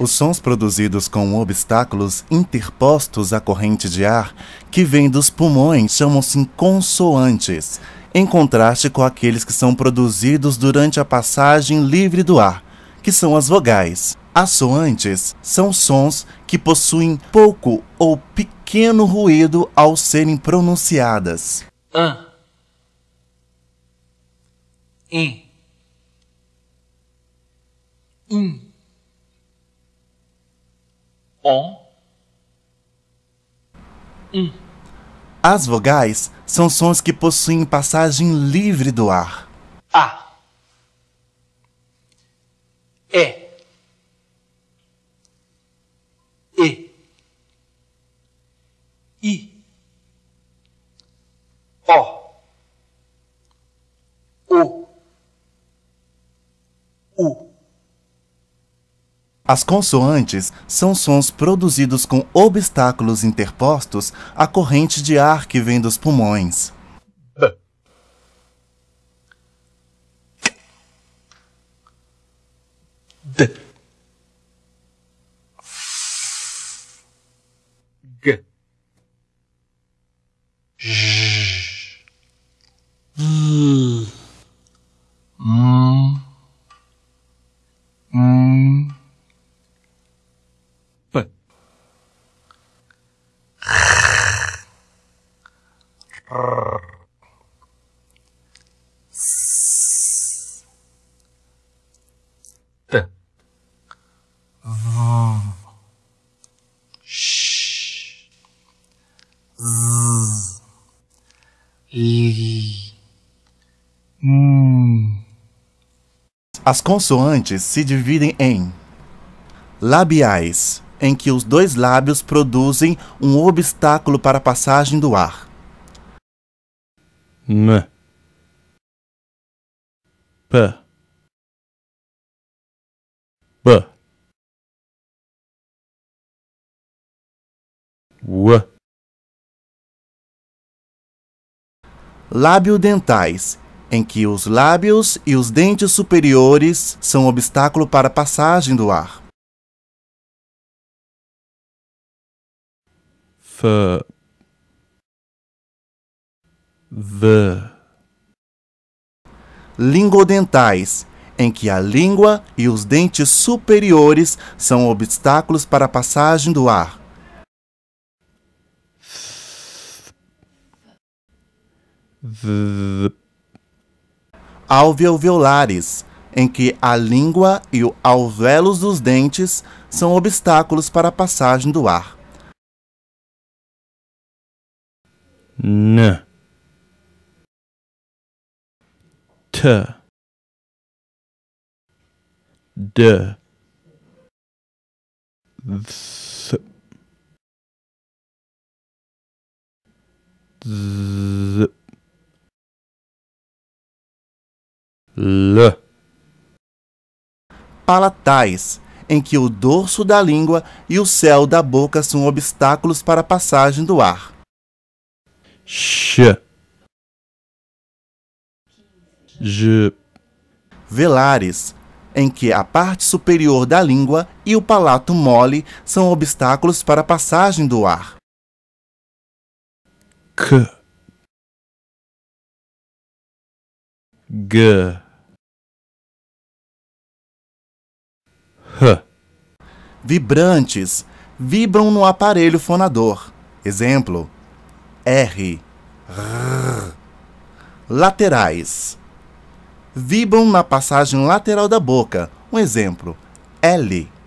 Os sons produzidos com obstáculos interpostos à corrente de ar que vem dos pulmões chamam-se consoantes, em contraste com aqueles que são produzidos durante a passagem livre do ar, que são as vogais. Assoantes são sons que possuem pouco ou pequeno ruído ao serem pronunciadas. An. In. on, um. As vogais são sons que possuem passagem livre do ar. A. E. E. I. O. O. U. As consoantes são sons produzidos com obstáculos interpostos à corrente de ar que vem dos pulmões. D. T. V. Sh. Z. Li. M. As consoantes se dividem em labiais, em que os dois lábios produzem um obstáculo para a passagem do ar. M P B W Lábio dentais, em que os lábios e os dentes superiores são obstáculo para a passagem do ar. F the. Lingodentais, em que a língua e os dentes superiores são obstáculos para a passagem do ar. The. Alveolares, em que a língua e o alvéolos dos dentes são obstáculos para a passagem do ar. N. t d th z l palatais em que o dorso da língua e o céu da boca são obstáculos para a passagem do ar. Sh Je. Velares, em que a parte superior da língua e o palato mole são obstáculos para a passagem do ar. k, G. H. Vibrantes vibram no aparelho fonador. Exemplo: R. R. Laterais vibram na passagem lateral da boca. Um exemplo: L.